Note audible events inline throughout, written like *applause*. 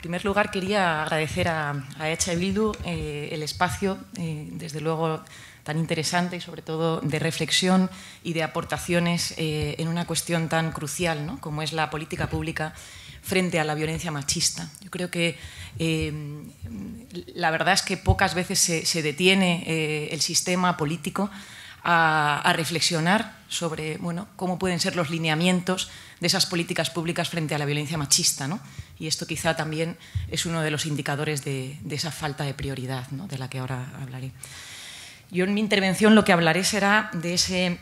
En primer lugar, quería agradecer a, a Echa Bildu eh, el espacio, eh, desde luego tan interesante y sobre todo de reflexión y de aportaciones eh, en una cuestión tan crucial como es la política pública frente a la violencia machista. Yo creo que la verdad es que pocas veces se detiene el sistema político a, reflexionar sobre bueno, cómo pueden ser los lineamientos de esas políticas públicas frente a la violencia machista. Y esto quizá también es uno de los indicadores de, esa falta de prioridad de la que ahora hablaré. Yo en mi intervención lo que hablaré será de, ese,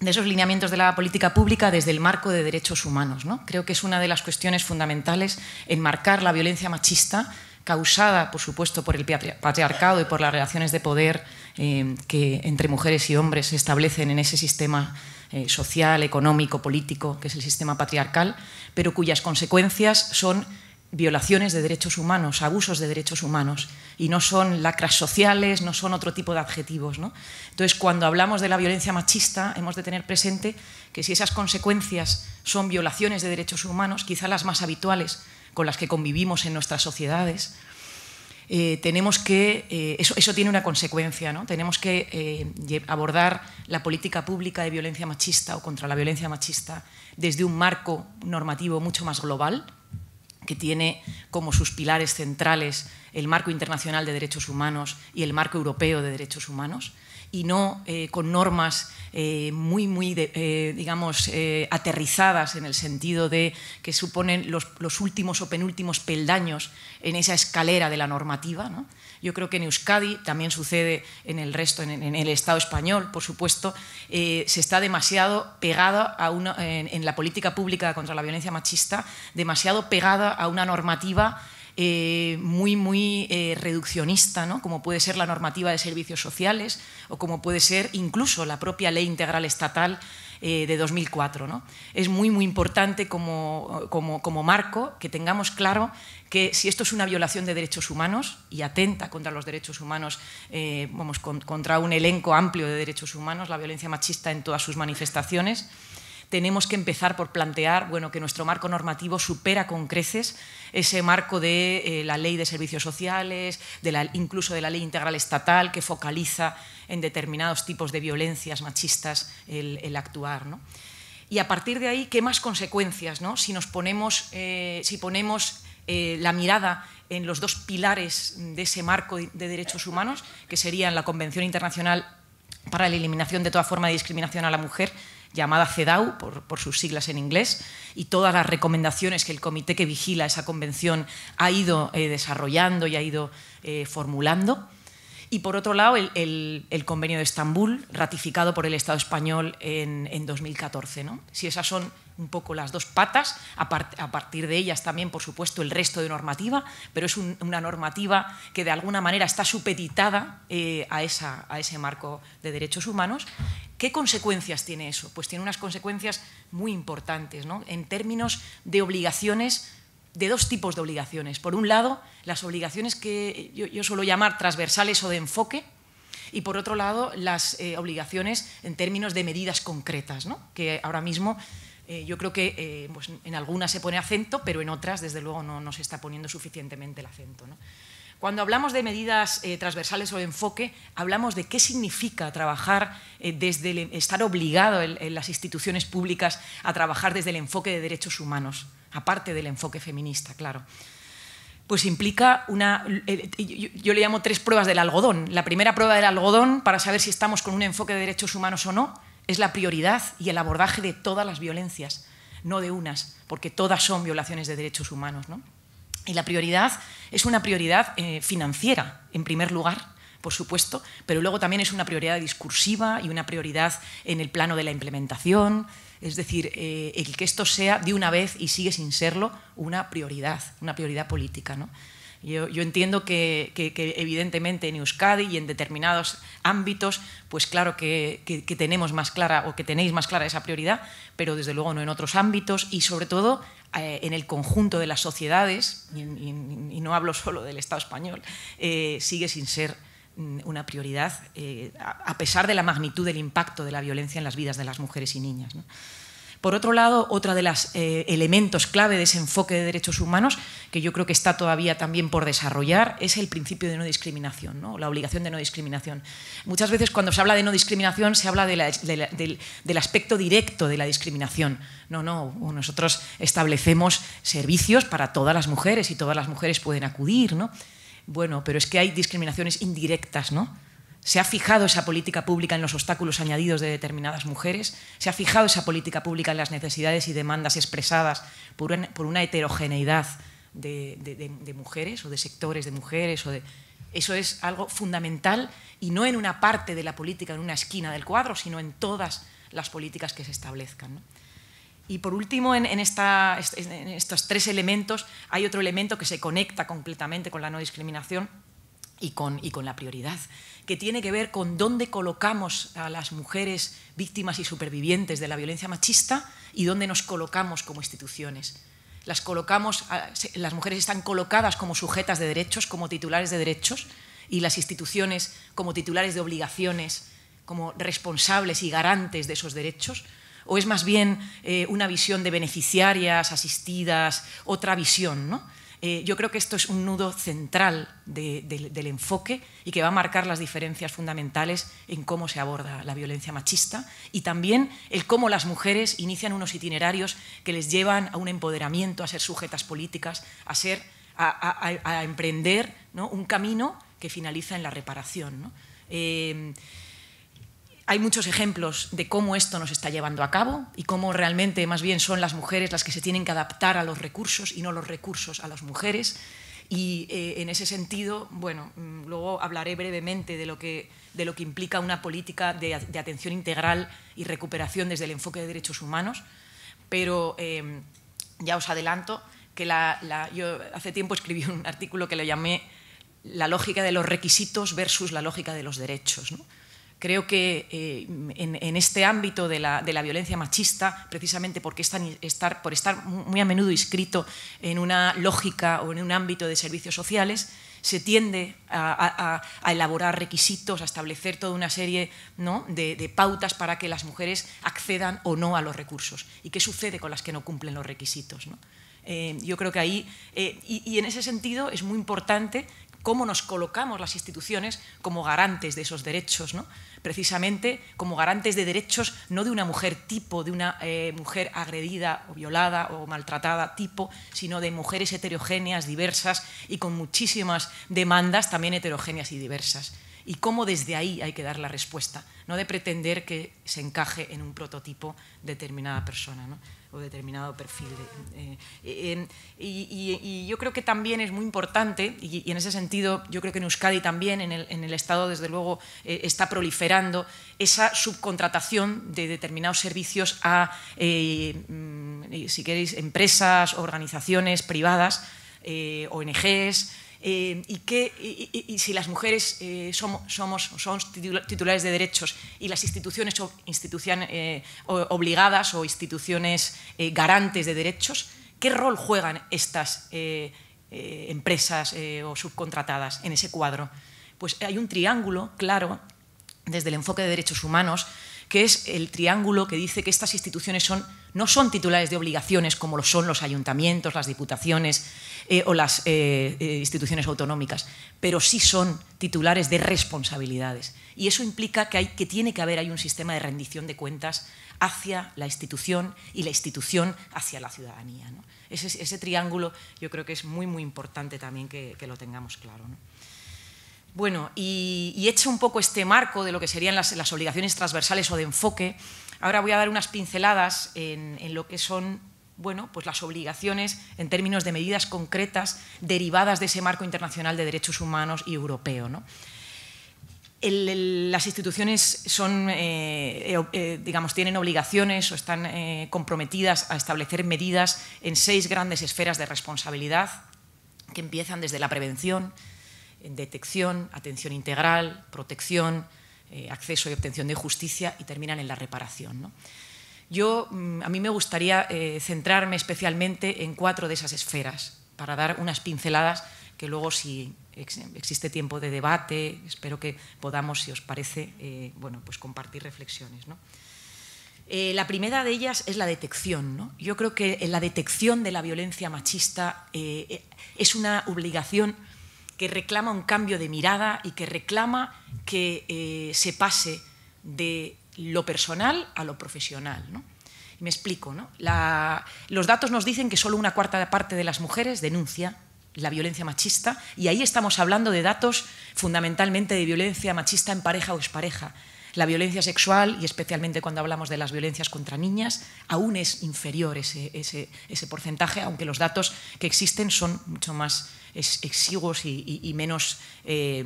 de esos lineamientos de la política pública desde el marco de derechos humanos. ¿no? Creo que es una de las cuestiones fundamentales enmarcar la violencia machista causada, por supuesto, por el patriarcado y por las relaciones de poder eh, que entre mujeres y hombres se establecen en ese sistema eh, social, económico, político, que es el sistema patriarcal, pero cuyas consecuencias son violaciones de derechos humanos, abusos de derechos humanos, y no son lacras sociales, no son otro tipo de adjetivos. Entonces, cuando hablamos de la violencia machista, hemos de tener presente que si esas consecuencias son violaciones de derechos humanos, quizá las más habituales con las que convivimos en nuestras sociedades, eh, tenemos que, eh, eso, eso, tiene una consecuencia, ¿no? tenemos que eh, abordar la política pública de violencia machista o contra la violencia machista desde un marco normativo mucho más global, que tiene como sus pilares centrales el marco internacional de derechos humanos y el marco europeo de derechos humanos, y no eh, con normas eh, muy, muy, eh, digamos, aterrizadas en el sentido de que suponen los, los, últimos o penúltimos peldaños en esa escalera de la normativa, ¿no? Yo creo que en Euskadi, también sucede en el resto, en, el Estado español, por supuesto, eh, se está demasiado pegada a en, la política pública contra la violencia machista, demasiado pegada a una normativa eh, muy, muy eh, reduccionista, ¿no? como puede ser la normativa de servicios sociales o como puede ser incluso la propia ley integral estatal eh, de 2004. ¿no? Es muy, muy importante como, marco que tengamos claro que si esto es una violación de derechos humanos y atenta contra los derechos humanos, eh, vamos, contra un elenco amplio de derechos humanos, la violencia machista en todas sus manifestaciones, tenemos que empezar por plantear bueno, que nuestro marco normativo supera con creces ese marco de eh, la ley de servicios sociales, incluso de la ley integral estatal que focaliza en determinados tipos de violencias machistas el, actuar. ¿no? Y a partir de ahí, ¿qué más consecuencias? Si nos ponemos, eh, si ponemos eh, la mirada en los dos pilares de ese marco de derechos humanos, que serían la Convención Internacional para la Eliminación de toda forma de discriminación a la mujer llamada CEDAW, por, sus siglas en inglés, y todas las recomendaciones que el comité que vigila esa convención ha ido eh, desarrollando y ha ido eh, formulando. Y por otro lado, el, convenio de Estambul, ratificado por el Estado español en, 2014. ¿no? Si esas son un poco las dos patas, a, partir de ellas también, por supuesto, el resto de normativa, pero es una normativa que de alguna manera está supeditada eh, a, esa, a ese marco de derechos humanos. ¿Qué consecuencias tiene eso? Pues tiene unas consecuencias muy importantes, ¿no? en términos de obligaciones de dos tipos de obligaciones. Por un lado, las obligaciones que yo, suelo llamar transversales o de enfoque, y por otro lado, las eh, obligaciones en términos de medidas concretas, ¿no? que ahora mismo eh, yo creo que eh, pues en algunas se pone acento, pero en otras, desde luego, no, se está poniendo suficientemente el acento. Cuando hablamos de medidas eh, transversales o de enfoque, hablamos de qué significa trabajar desde estar obligado en, las instituciones públicas a trabajar desde el enfoque de derechos humanos, aparte del enfoque feminista, claro. Pues implica una. yo, le llamo tres pruebas del algodón. La primera prueba del algodón para saber si estamos con un enfoque de derechos humanos o no es la prioridad y el abordaje de todas las violencias, no de unas, porque todas son violaciones de derechos humanos. Y la prioridad es una prioridad eh, financiera, en primer lugar, por supuesto, pero luego también es una prioridad discursiva y una prioridad en el plano de la implementación, es decir, eh, el que esto sea de una vez y sigue sin serlo una prioridad, una prioridad política. ¿no? Yo, entiendo que, evidentemente en Euskadi y en determinados ámbitos, pues claro que, tenemos más clara o que tenéis más clara esa prioridad, pero desde luego no en otros ámbitos y sobre todo eh, en el conjunto de las sociedades, y, no hablo solo del Estado español, eh, sigue sin ser mm, una prioridad, eh, a pesar de la magnitud del impacto de la violencia en las vidas de las mujeres y niñas. Por otro lado, otro de los eh, elementos clave de ese enfoque de derechos humanos, que yo creo que está todavía también por desarrollar, es el principio de no discriminación, ¿no? la obligación de no discriminación. Muchas veces cuando se habla de no discriminación se habla del, aspecto directo de la discriminación. No, no, nosotros establecemos servicios para todas las mujeres y todas las mujeres pueden acudir, ¿no? Bueno, pero es que hay discriminaciones indirectas, ¿no? ¿Se ha fijado esa política pública en los obstáculos añadidos de determinadas mujeres? ¿Se ha fijado esa política pública en las necesidades y demandas expresadas por una, heterogeneidad de, mujeres o de sectores de mujeres? Eso es algo fundamental y no en una parte de la política, en una esquina del cuadro, sino en todas las políticas que se establezcan. Y por último, en, en estos tres elementos hay otro elemento que se conecta completamente con la no discriminación, y con, la prioridad, que tiene que ver con dónde colocamos a las mujeres víctimas y supervivientes de la violencia machista y dónde nos colocamos como instituciones. Las, colocamos, las mujeres están colocadas como sujetas de derechos, como titulares de derechos, y las instituciones como titulares de obligaciones, como responsables y garantes de esos derechos. ¿O es más bien eh, una visión de beneficiarias, asistidas, otra visión? ¿no? Eh, yo creo que esto es un nudo central del enfoque y que va a marcar las diferencias fundamentales en cómo se aborda la violencia machista y también el cómo las mujeres inician unos itinerarios que les llevan a un empoderamiento, a ser sujetas políticas, a, ser, a, emprender un camino que finaliza en la reparación. Eh, hay muchos ejemplos de cómo esto nos está llevando a cabo y cómo realmente más bien son las mujeres las que se tienen que adaptar a los recursos y no los recursos a las mujeres. Y eh, en ese sentido, bueno, mm, luego hablaré brevemente de lo que, de lo que implica una política de, atención integral y recuperación desde el enfoque de derechos humanos, pero em, ya os adelanto que yo hace tiempo escribí un *laughs* artículo que lo llamé La lógica de los requisitos versus la lógica de los derechos. Creo que eh, en, este ámbito de la, violencia machista, precisamente porque estar, por estar muy a menudo inscrito en una lógica o en un ámbito de servicios sociales, se tiende a, elaborar requisitos, a establecer toda una serie de, pautas para que las mujeres accedan o no a los recursos. ¿Y qué sucede con las que no cumplen los requisitos? Eh, yo creo que ahí, eh, y, en ese sentido es muy importante cómo nos colocamos las instituciones como garantes de esos derechos, precisamente como garantes de derechos no de una mujer tipo, de una eh, mujer agredida o violada o maltratada tipo, sino de mujeres heterogéneas, diversas y con muchísimas demandas también heterogéneas y diversas. Y cómo desde ahí hay que dar la respuesta, no de pretender que se encaje en un prototipo determinada persona. ¿no? o determinado perfil. Eh, y, yo creo que también es muy importante, y, en ese sentido yo creo que en Euskadi también, en el, Estado desde luego eh, está proliferando esa subcontratación de determinados servicios a, eh, mm, si queréis, empresas, organizaciones privadas, ONGs, eh, y, si las mujeres eh, son somos, titulares de derechos y las instituciones eh, obligadas o instituciones garantes de derechos, ¿qué rol juegan estas empresas o subcontratadas en ese cuadro? Pues hay un triángulo claro desde el enfoque de derechos humanos que es el triángulo que dice que estas instituciones son, no son titulares de obligaciones como lo son los ayuntamientos, las diputaciones eh, o las eh, eh, instituciones autonómicas, pero sí son titulares de responsabilidades. Y eso implica que, que tiene que haber hay un sistema de rendición de cuentas hacia la institución y la institución hacia la ciudadanía. Ese, triángulo yo creo que es muy, muy importante también que, lo tengamos claro. Bueno, y, y hecho un poco este marco de lo que serían las, obligaciones transversales o de enfoque, ahora voy a dar unas pinceladas en, lo que son bueno, pues las obligaciones en términos de medidas concretas derivadas de ese marco internacional de derechos humanos y europeo. las instituciones eh, eh, eh, tienen obligaciones o están comprometidas a establecer medidas en seis grandes esferas de responsabilidad que empiezan desde la prevención, en detección, atención integral, protección, eh, acceso y obtención de justicia y terminan en la reparación. Yo, mm, a mí me gustaría eh, centrarme especialmente en cuatro de esas esferas para dar unas pinceladas que luego si existe tiempo de debate, espero que podamos, si os parece, eh, bueno, pues compartir reflexiones. la primera de ellas es la detección. Yo creo que la detección de la violencia machista es una obligación que reclama un cambio de mirada y que reclama que eh, se pase de lo personal a lo profesional. ¿no? Y me explico, ¿no? la, los datos nos dicen que solo una cuarta parte de las mujeres denuncia la violencia machista y ahí estamos hablando de datos fundamentalmente de violencia machista en pareja o expareja. La violencia sexual, y especialmente cuando hablamos de las violencias contra niñas, aún es inferior ese, ese, ese porcentaje, aunque los datos que existen son mucho más exiguos y, menos, eh,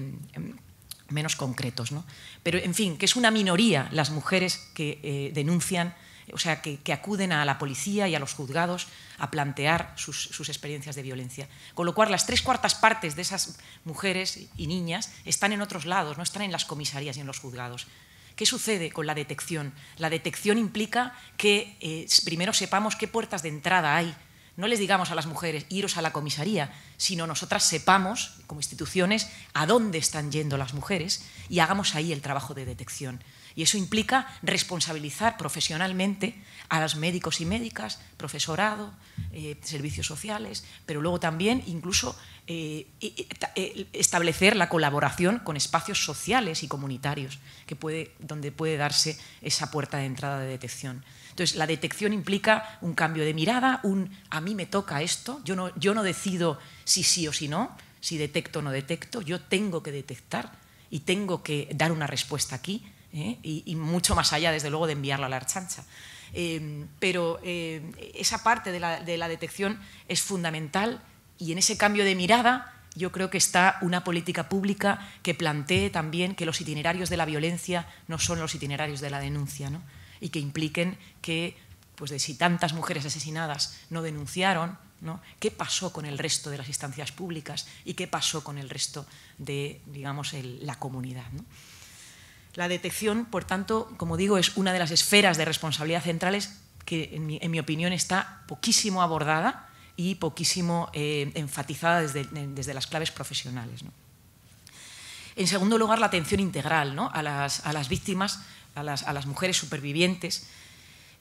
menos concretos. ¿no? Pero, en fin, que es una minoría las mujeres que eh, denuncian, o sea, que, acuden a la policía y a los juzgados a plantear sus, experiencias de violencia. Con lo cual, las tres cuartas partes de esas mujeres y niñas están en otros lados, no están en las comisarías y en los juzgados. ¿Qué sucede con la detección? La detección implica que eh, primero sepamos qué puertas de entrada hay no les digamos a las mujeres iros a la comisaría, sino nosotras sepamos, como instituciones, a dónde están yendo las mujeres y hagamos ahí el trabajo de detección. Y eso implica responsabilizar profesionalmente a los médicos y médicas, profesorado, eh, servicios sociales, pero luego también incluso eh, e, e, e, establecer la colaboración con espacios sociales y comunitarios que donde puede darse esa puerta de entrada de detección. Entonces, la detección implica un cambio de mirada, un a mí me toca esto, yo no, decido si sí o si no, si detecto o no detecto, yo tengo que detectar y tengo que dar una respuesta aquí, ¿eh? y, mucho más allá, desde luego, de enviarlo a la archancha. Em, pero em, esa parte de la, de la detección es fundamental y en ese cambio de mirada yo creo que está una política pública que plantee también que los itinerarios de la violencia no son los itinerarios de la denuncia. ¿no? y que impliquen que, pues de si tantas mujeres asesinadas no denunciaron, ¿Qué pasó con el resto de las instancias públicas y qué pasó con el resto de, digamos, la comunidad? La detección, por tanto, como digo, es una de las esferas de responsabilidad centrales que, en mi, opinión, está poquísimo abordada y poquísimo eh, enfatizada desde, las claves profesionales. En segundo lugar, la atención integral ¿no? a, las, a, las, víctimas a las, mujeres supervivientes,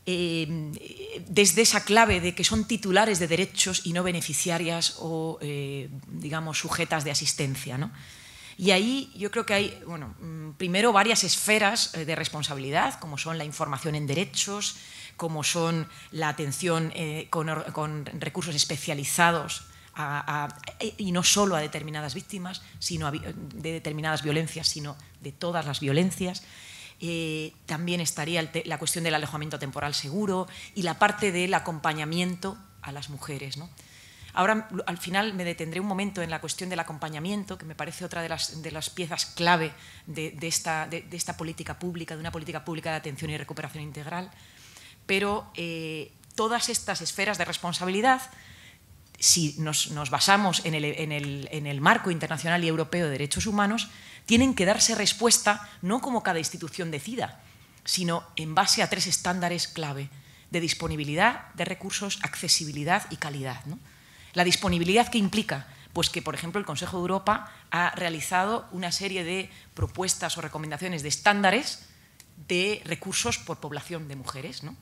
eh, desde esa clave de que son titulares de derechos y no beneficiarias o, eh, digamos, sujetas de asistencia. Y ahí yo creo que hay, mm, primero varias esferas eh, de responsabilidad, como son la información en derechos, como son la atención con, recursos especializados e, y no solo a determinadas víctimas, sino de determinadas violencias, sino de todas las violencias. Eh, también estaría la cuestión del alojamiento temporal seguro y la parte del acompañamiento a las mujeres. Ahora, al final, me detendré un momento en la cuestión del acompañamiento, que me parece otra de las, piezas clave de, esta, política pública, de una política pública de atención y recuperación integral. Pero eh, todas estas esferas de responsabilidad, si nos, basamos en el marco internacional y europeo de derechos humanos, tienen que darse respuesta no como cada institución decida, sino en base a tres estándares clave de disponibilidad de recursos, accesibilidad y calidad. La disponibilidad que implica pues que, por ejemplo, el Consejo de Europa ha realizado una serie de propuestas o recomendaciones de estándares de recursos por población de mujeres. ¿no?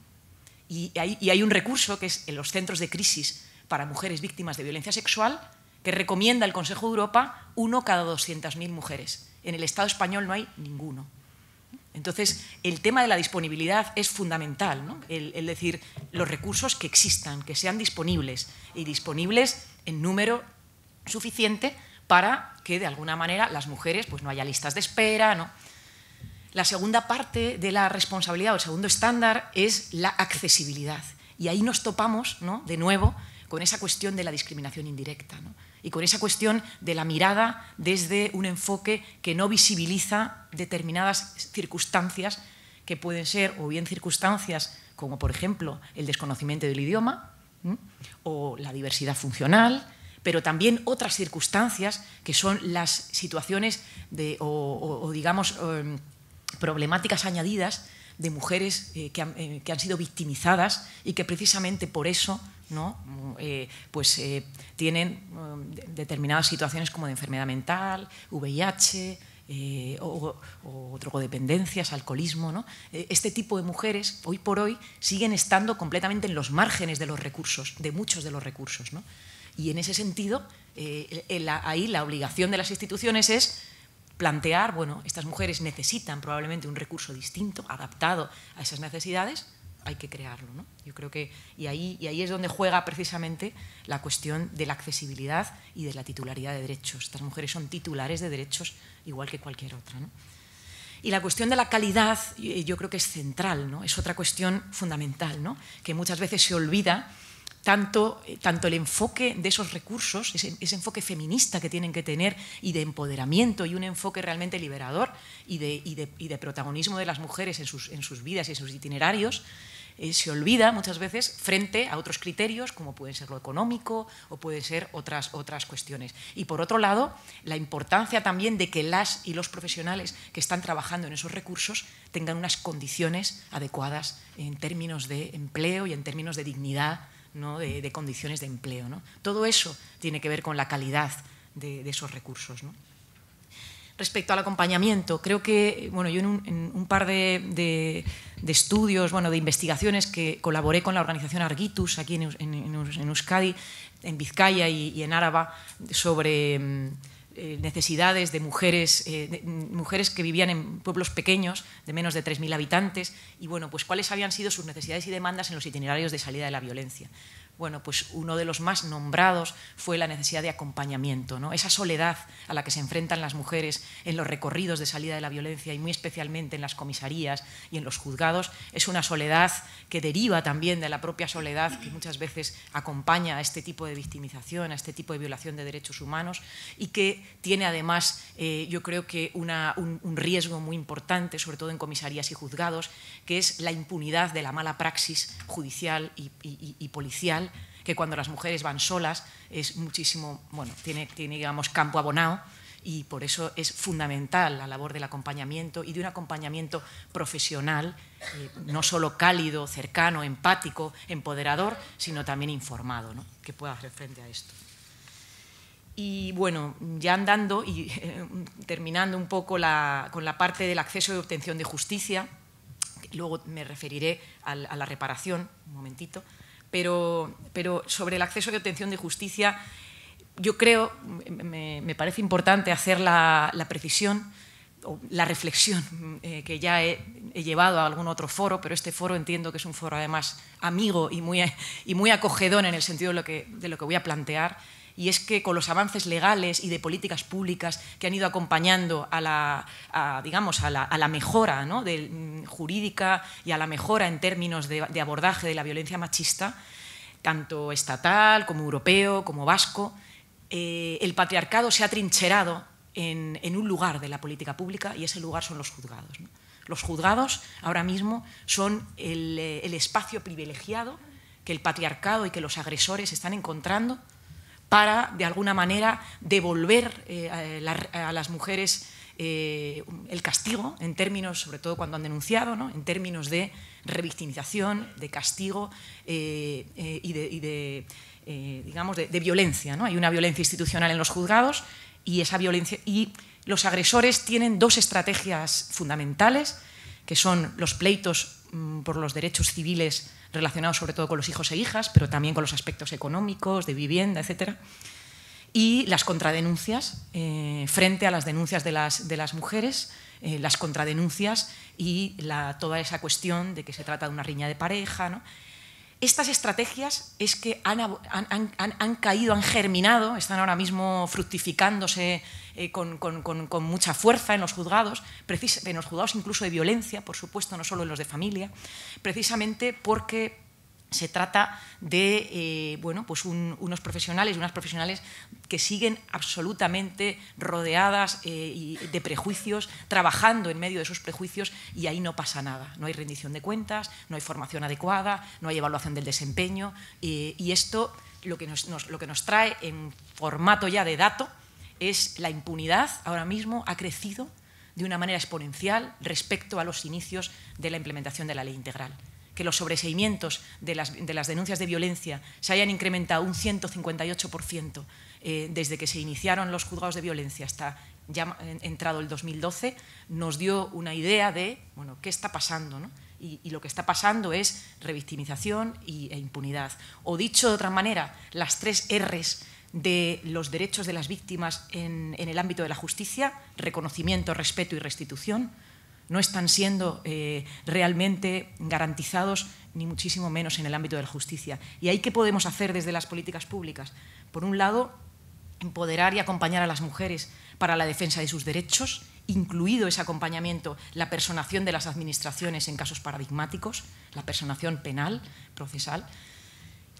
Y, hay, y hay un recurso que es en los centros de crisis para mujeres víctimas de violencia sexual que recomienda el Consejo de Europa, uno cada 200.000 mujeres. En el Estado español no hay ninguno. Entonces, el tema de la disponibilidad es fundamental, ¿no? el, decir los recursos que existan, que sean disponibles y disponibles en número suficiente para que de alguna manera las mujeres pues no haya listas de espera, ¿no? La segunda parte de la responsabilidad o el segundo estándar es la accesibilidad y ahí nos topamos, ¿no? De nuevo con esa cuestión de la discriminación indirecta, y con esa cuestión de la mirada desde un enfoque que no visibiliza determinadas circunstancias que pueden ser o bien circunstancias como por ejemplo el desconocimiento del idioma o la diversidad funcional, pero también otras circunstancias que son las situaciones o, digamos, em, problemáticas añadidas de mujeres eh, eh, que, han, sido victimizadas y que precisamente por eso ¿no? Eh, pues, tienen determinadas situaciones como de enfermedad mental, VIH, o, o, drogodependencias, alcoholismo. ¿no? Este tipo de mujeres, hoy por hoy, siguen estando completamente en los márgenes de los recursos, de muchos de los recursos. ¿no? Y en ese sentido, ahí la obligación de las instituciones es plantear, bueno, estas mujeres necesitan probablemente un recurso distinto, adaptado a esas necesidades, hay que crearlo. Yo creo que, y ahí, y ahí es donde juega precisamente la cuestión de la accesibilidad y de la titularidad de derechos. Estas mujeres son titulares de derechos igual que cualquier otra. Y la cuestión de la calidad eh, yo creo que es central, ¿no? es otra cuestión fundamental, que muchas veces se olvida tanto, eh, tanto el enfoque de esos recursos, ese, enfoque feminista que tienen que tener y de empoderamiento y un enfoque realmente liberador y de, de, protagonismo de las mujeres en sus, vidas y en sus itinerarios, eh, se olvida muchas veces frente a otros criterios como pueden ser lo económico o pueden ser otras, otras cuestiones. Y por otro lado, la importancia también de que las y los profesionales que están trabajando en esos recursos tengan unas condiciones adecuadas en términos de empleo y en términos de dignidad de, condiciones de empleo. Todo eso tiene que ver con la calidad de, esos recursos. Respecto al acompañamiento, creo que bueno, yo en un, par de, estudios, bueno, de investigaciones que colaboré con la organización Argitus aquí en, Euskadi, en Vizcaya y, y en Áraba, sobre mm, eh, necesidades de mujeres, eh, mm, mujeres que vivían en pueblos pequeños de menos de 3.000 habitantes y bueno, pues cuáles habían sido sus necesidades y demandas en los itinerarios de salida de la violencia bueno, pues uno de los más nombrados fue la necesidad de acompañamiento, ¿no? esa soledad a la que se enfrentan las mujeres en los recorridos de salida de la violencia y muy especialmente en las comisarías y en los juzgados, es una soledad que deriva también de la propia soledad que muchas veces acompaña a este tipo de victimización, a este tipo de violación de derechos humanos y que tiene además, eh, yo creo que un, riesgo muy importante, sobre todo en comisarías y juzgados, que es la impunidad de la mala praxis judicial y policial que cuando las mujeres van solas es muchísimo, bueno, tiene, digamos, campo abonado y por eso es fundamental la labor del acompañamiento y de un acompañamiento profesional, eh, no solo cálido, cercano, empático, empoderador, sino también informado, ¿no? que pueda hacer frente a esto. Y bueno, ya andando y *laughs* terminando un poco con la parte del acceso y obtención de justicia, luego me referiré a la reparación, un momentito pero, sobre el acceso y obtención de justicia, yo creo, me, parece importante hacer la, precisión o la reflexión eh, que ya he, llevado a algún otro foro, pero este foro entiendo que es un foro además amigo y muy, y acogedor en el sentido de lo que voy a plantear y es que con los avances legales y de políticas públicas que han ido acompañando a la, digamos, a la, mejora ¿no? Mm, jurídica y a la mejora en términos de, abordaje de la violencia machista, tanto estatal como europeo, como vasco, eh, el patriarcado se ha trincherado en, un lugar de la política pública y ese lugar son los juzgados. Los juzgados ahora mismo son eh, el, espacio privilegiado que el patriarcado y que los agresores están encontrando para, de alguna manera, devolver eh, eh, a, las mujeres eh, el castigo, en términos, sobre todo cuando han denunciado, en términos de revictimización, de castigo y de, digamos, violencia. ¿no? Hay una violencia institucional en los juzgados y esa violencia... Y los agresores tienen dos estrategias fundamentales, que son los pleitos mm, por los derechos civiles relacionados sobre todo con los hijos e hijas, pero también con los aspectos económicos, de vivienda, etc. y las contradenuncias eh, frente a las denuncias de las, de las mujeres, eh, las contradenuncias y toda esa cuestión de que se trata de una riña de pareja. Estas estrategias es que han, han, caído, han germinado, están ahora mismo fructificándose eh, con, mucha fuerza en los juzgados, en los juzgados incluso de violencia, por supuesto, no solo en los de familia, precisamente porque se trata de eh, bueno, pues unos profesionales y unas profesionales que siguen absolutamente rodeadas eh, de prejuicios, trabajando en medio de esos prejuicios y ahí no pasa nada. No hay rendición de cuentas, no hay formación adecuada, no hay evaluación del desempeño y esto lo que nos trae en formato ya de dato es la impunidad ahora mismo ha crecido de una manera exponencial respecto a los inicios de la implementación de la ley integral. Que los sobreseimientos de las, denuncias de violencia se hayan incrementado un 158% eh, desde que se iniciaron los juzgados de violencia hasta ya entrado el 2012, nos dio una idea de bueno, qué está pasando. Y, lo que está pasando es revictimización y, e impunidad. O dicho de otra manera, las tres Rs de los derechos de las víctimas en, el ámbito de la justicia, reconocimiento, respeto y restitución, no están siendo eh, realmente garantizados, ni muchísimo menos en el ámbito de la justicia. ¿Y ahí qué podemos hacer desde las políticas públicas? Por un lado, empoderar y acompañar a las mujeres para la defensa de sus derechos, incluido ese acompañamiento, la personación de las administraciones en casos paradigmáticos, la personación penal, procesal,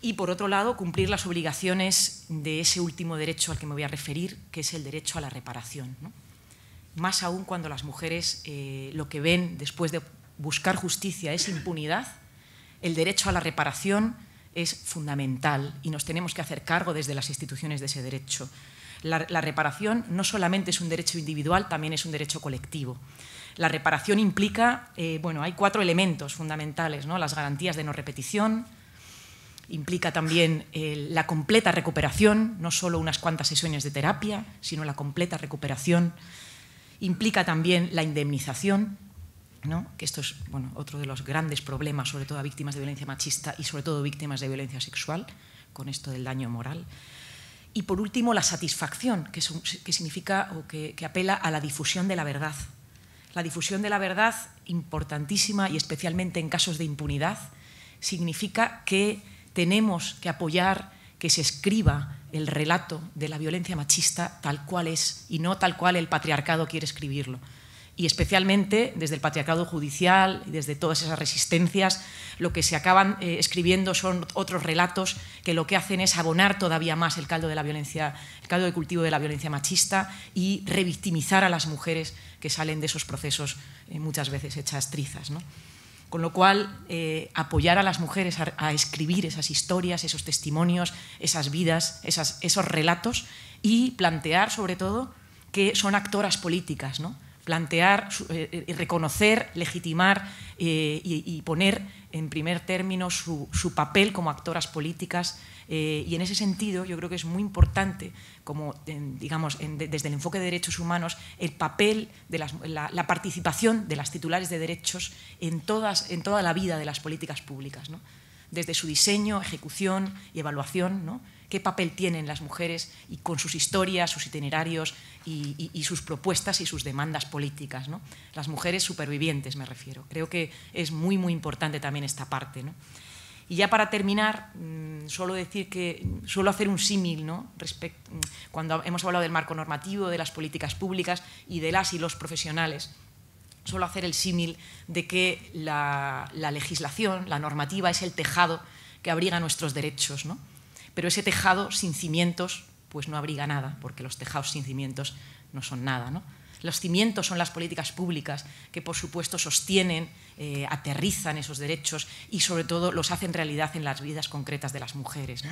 y, por otro lado, cumplir las obligaciones de ese último derecho al que me voy a referir, que es el derecho a la reparación. Más aún cuando las mujeres eh, lo que ven después de buscar justicia es impunidad, el derecho a la reparación es fundamental y nos tenemos que hacer cargo desde las instituciones de ese derecho. La, reparación no solamente es un derecho individual, también es un derecho colectivo. La reparación implica, eh, bueno, hay cuatro elementos fundamentales, ¿no? las garantías de no repetición, implica también eh, la completa recuperación, no solo unas cuantas sesiones de terapia, sino la completa recuperación. Implica también la indemnización, ¿no? que esto es bueno, otro de los grandes problemas, sobre todo a víctimas de violencia machista y sobre todo víctimas de violencia sexual, con esto del daño moral. Y por último, la satisfacción, que, significa o que apela a la difusión de la verdad. La difusión de la verdad, importantísima y especialmente en casos de impunidad, significa que tenemos que apoyar que se escriba el relato de la violencia machista tal cual es y no tal cual el patriarcado quiere escribirlo. Y especialmente desde el patriarcado judicial y desde todas esas resistencias, lo que se acaban eh, escribiendo son otros relatos que lo que hacen es abonar todavía más el caldo de la violencia, el caldo de cultivo de la violencia machista y revictimizar a las mujeres que salen de esos procesos eh, muchas veces hechas trizas. Con lo cual, eh, apoyar a las mujeres a, escribir esas historias, esos testimonios, esas vidas, esos relatos y plantear sobre todo que son actoras políticas, ¿no? plantear, eh, eh, reconocer, legitimar y, poner en primer término su papel como actoras políticas eh, y en ese sentido yo creo que es muy importante, como digamos desde el enfoque de derechos humanos, el papel de la, participación de las titulares de derechos en, toda la vida de las políticas públicas, desde su diseño, ejecución y evaluación. qué papel tienen las mujeres y con sus historias, sus itinerarios y, sus propuestas y sus demandas políticas. Las mujeres supervivientes, me refiero. Creo que es muy, muy importante también esta parte. Y ya para terminar, mm, solo decir que suelo hacer un símil, ¿no? Mm, cuando hemos hablado del marco normativo, de las políticas públicas y de las y los profesionales, suelo hacer el símil de que la, legislación, la normativa, es el tejado que abriga nuestros derechos, ¿no? Pero ese tejado sin cimientos, pues no abriga nada, porque los tejados sin cimientos no son nada, los cimientos son las políticas públicas que, por supuesto, sostienen, eh, aterrizan esos derechos y, sobre todo, los hacen realidad en las vidas concretas de las mujeres.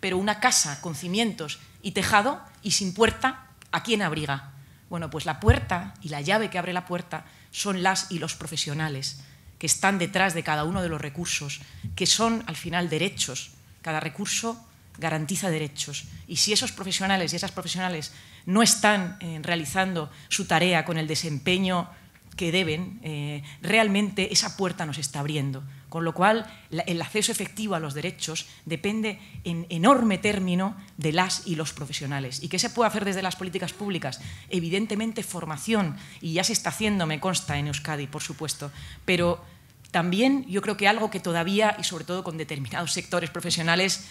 Pero una casa con cimientos y tejado y sin puerta, ¿a quién abriga? Bueno, pues la puerta y la llave que abre la puerta son las y los profesionales que están detrás de cada uno de los recursos, que son al final derechos. Cada recurso garantiza derechos. Y si esos profesionales y esas profesionales no están eh, realizando su tarea con el desempeño que deben, eh, realmente esa puerta nos está abriendo. Con lo cual, el acceso efectivo a los derechos depende en enorme término de las y los profesionales. ¿Y qué se puede hacer desde las políticas públicas? Evidentemente, formación, y ya se está haciendo, me consta, en Euskadi, por supuesto, pero también yo creo que algo que todavía, y sobre todo con determinados sectores profesionales,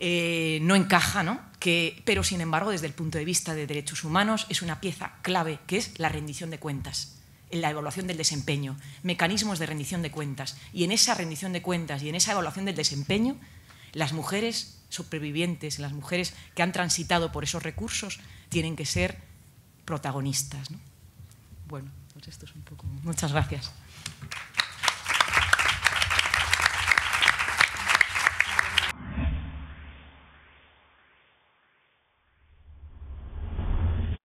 eh, no encaja, ¿no? pero sin embargo, desde el punto de vista de derechos humanos, es una pieza clave, que es la rendición de cuentas la evaluación del desempeño, mecanismos de rendición de cuentas. Y en esa rendición de cuentas y en esa evaluación del desempeño, las mujeres sobrevivientes, las mujeres que han transitado por esos recursos, tienen que ser protagonistas. Bueno, pues esto es un poco. Muchas gracias.